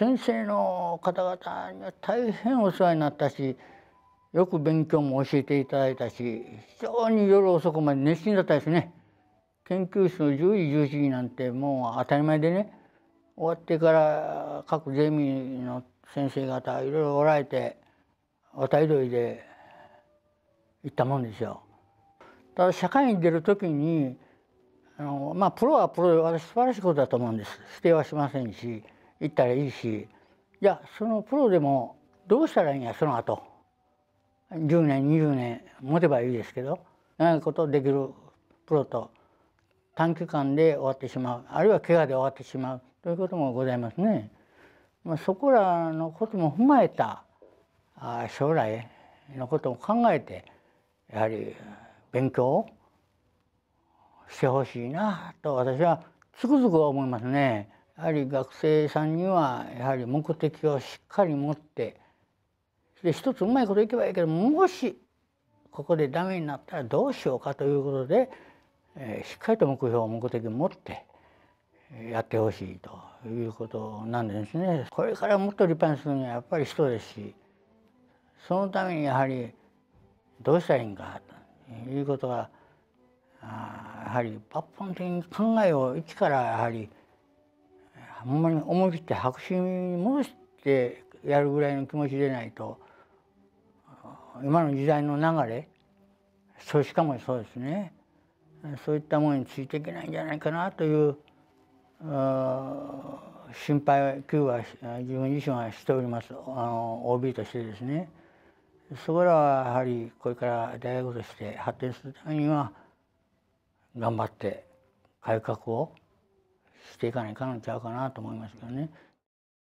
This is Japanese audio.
先生の方々には大変お世話になったしよく勉強も教えていただいたし非常に夜遅くまで熱心だったですね。研究室の10時11時なんてもう当たり前でね終わってから各ゼミの先生方いろいろおられて渡り鳥で行ったもんですよ。ただ社会に出る時にあのまあプロはプロで私素晴らしいことだと思うんです否定はしませんし。行ったらいいしいやそのプロでもどうしたらいいんやその後10年20年持てばいいですけど長いことできるプロと短期間で終わってしまうあるいは怪我で終わってしまうということもございますね。まあ、そこらのことも踏まえたあ将来のことを考えてやはり勉強してほしいなと私はつくづく思いますね。やはり学生さんにはやはり目的をしっかり持ってで一つうまいこといけばいいけどもしここで駄目になったらどうしようかということで、えー、しっかりと目標目的を持ってやってほしいということなんですね。これからもっと立派にするにはやっぱり人ですしそのためにやはりどうしたらいいんかということがやはり抜本的に考えを一からやはりほんまに思い切って白紙に戻してやるぐらいの気持ちでないと今の時代の流れうしかもそうですねそういったものについていけないんじゃないかなという心配急は自分自身はしておりますあの OB としてですね。そこらはやはりこれから大学として発展するためには頑張って改革をしていかないかんちゃうかなと思いますけどね。